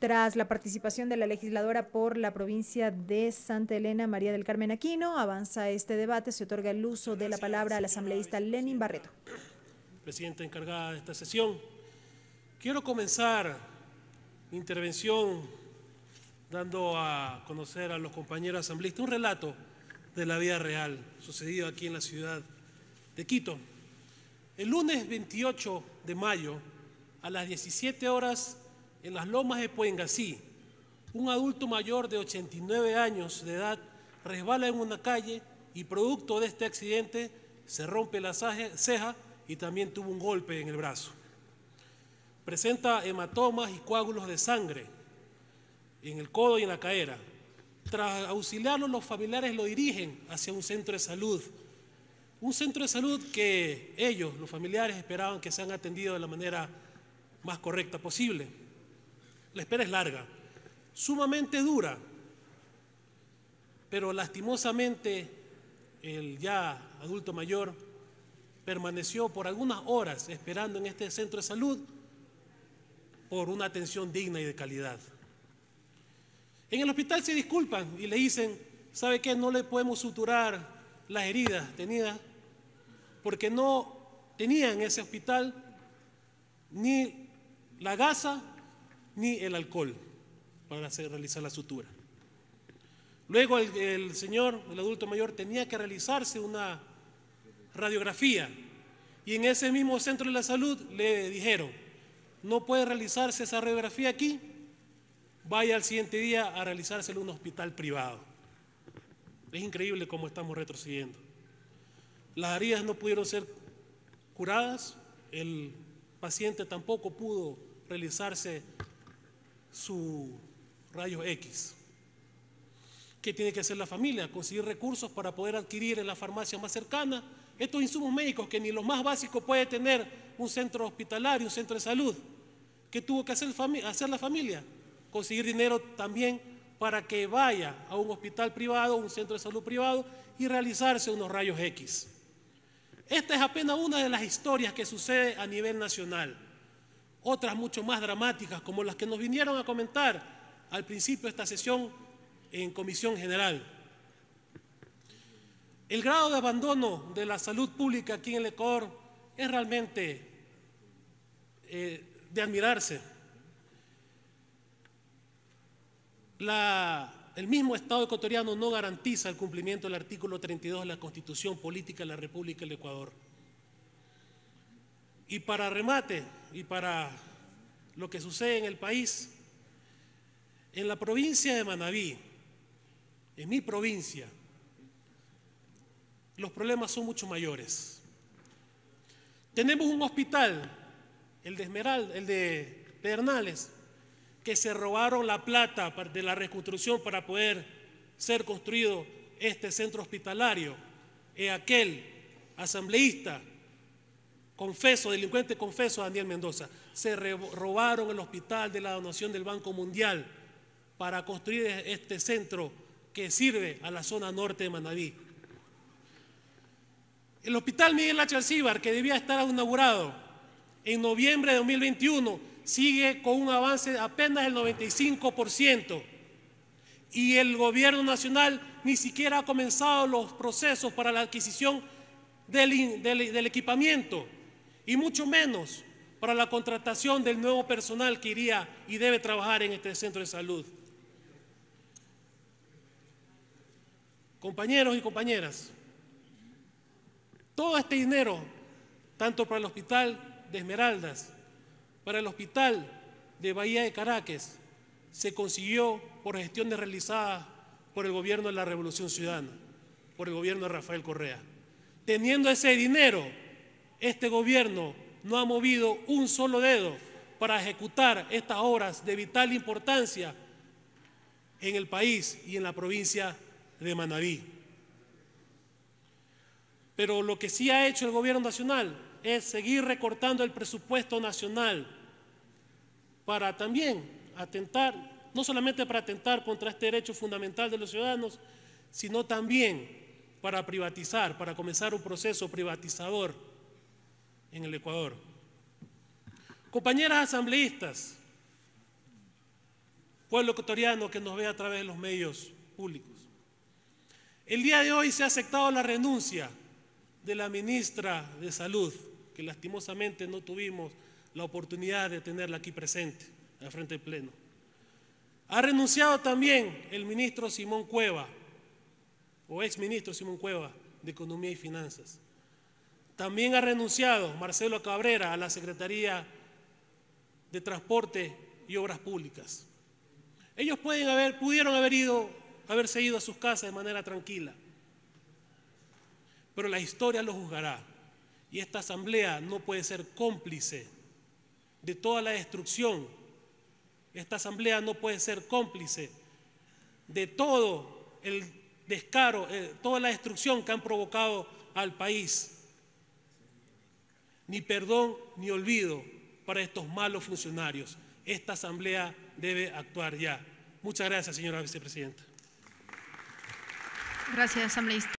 Tras la participación de la legisladora por la provincia de Santa Elena, María del Carmen Aquino, avanza este debate. Se otorga el uso de la palabra al asambleísta Lenin Barreto. Presidenta encargada de esta sesión, quiero comenzar mi intervención dando a conocer a los compañeros asambleístas un relato de la vida real sucedido aquí en la ciudad de Quito. El lunes 28 de mayo, a las 17 horas en las lomas de Puengasí, un adulto mayor de 89 años de edad resbala en una calle y producto de este accidente se rompe la ceja y también tuvo un golpe en el brazo. Presenta hematomas y coágulos de sangre en el codo y en la cadera. Tras auxiliarlo, los familiares lo dirigen hacia un centro de salud. Un centro de salud que ellos, los familiares, esperaban que sean atendido de la manera más correcta posible. La espera es larga, sumamente dura, pero lastimosamente el ya adulto mayor permaneció por algunas horas esperando en este centro de salud por una atención digna y de calidad. En el hospital se disculpan y le dicen, ¿sabe qué? No le podemos suturar las heridas tenidas porque no tenía en ese hospital ni la gasa ni el alcohol para realizar la sutura. Luego el, señor, el adulto mayor, tenía que realizarse una radiografía y en ese mismo centro de la salud le dijeron, no puede realizarse esa radiografía aquí, vaya al siguiente día a realizarse en un hospital privado. Es increíble cómo estamos retrocediendo. Las heridas no pudieron ser curadas, el paciente tampoco pudo realizarse su rayos X. ¿Qué tiene que hacer la familia? Conseguir recursos para poder adquirir en la farmacia más cercana estos insumos médicos que ni los más básicos puede tener un centro hospitalario, un centro de salud. ¿Qué tuvo que hacer, hacer la familia? Conseguir dinero también para que vaya a un hospital privado, un centro de salud privado y realizarse unos rayos X. Esta es apenas una de las historias que sucede a nivel nacional otras mucho más dramáticas, como las que nos vinieron a comentar al principio de esta sesión en comisión general. El grado de abandono de la salud pública aquí en el Ecuador es realmente eh, de admirarse. el mismo Estado ecuatoriano no garantiza el cumplimiento del artículo 32 de la Constitución Política de la República del Ecuador. Y para remate, y para lo que sucede en el país, en la provincia de Manabí, en mi provincia, los problemas son mucho mayores. Tenemos un hospital, el de Esmeralda, el de Pedernales, que se robaron la plata de la reconstrucción para poder ser construido este centro hospitalario. E aquel asambleísta confeso, delincuente confeso, Daniel Mendoza, se robaron el hospital de la donación del Banco Mundial para construir e-, este centro que sirve a la zona norte de Manabí. El hospital Miguel H. que debía estar inaugurado en noviembre de 2021, sigue con un avance de apenas del 95%. Y el gobierno nacional ni siquiera ha comenzado los procesos para la adquisición del equipamiento y mucho menos para la contratación del nuevo personal que iría y debe trabajar en este centro de salud. Compañeros y compañeras, todo este dinero, tanto para el hospital de Esmeraldas, para el hospital de Bahía de Caracas, se consiguió por gestiones realizadas por el gobierno de la Revolución Ciudadana, por el gobierno de Rafael Correa. Teniendo ese dinero, este gobierno no ha movido un solo dedo para ejecutar estas obras de vital importancia en el país y en la provincia de Manabí. Pero lo que sí ha hecho el gobierno nacional es seguir recortando el presupuesto nacional para también atentar, no solamente para atentar contra este derecho fundamental de los ciudadanos, sino también para privatizar, para comenzar un proceso privatizador en el Ecuador. Compañeras asambleístas, pueblo ecuatoriano que nos ve a través de los medios públicos. El día de hoy se ha aceptado la renuncia de la ministra de Salud, que lastimosamente no tuvimos la oportunidad de tenerla aquí presente, al frente del Pleno. Ha renunciado también el ministro Simón Cueva, o ex ministro Simón Cueva, de Economía y Finanzas. También ha renunciado Marcelo Cabrera a la Secretaría de Transporte y Obras Públicas. Ellos pueden haber, pudieron haber ido, haberse ido a sus casas de manera tranquila, pero la historia los juzgará. Y esta asamblea no puede ser cómplice de toda la destrucción. Esta asamblea no puede ser cómplice de todo el descaro, eh, toda la destrucción que han provocado al país ni perdón ni olvido para estos malos funcionarios. Esta asamblea debe actuar ya. Muchas gracias, señora vicepresidenta. Gracias,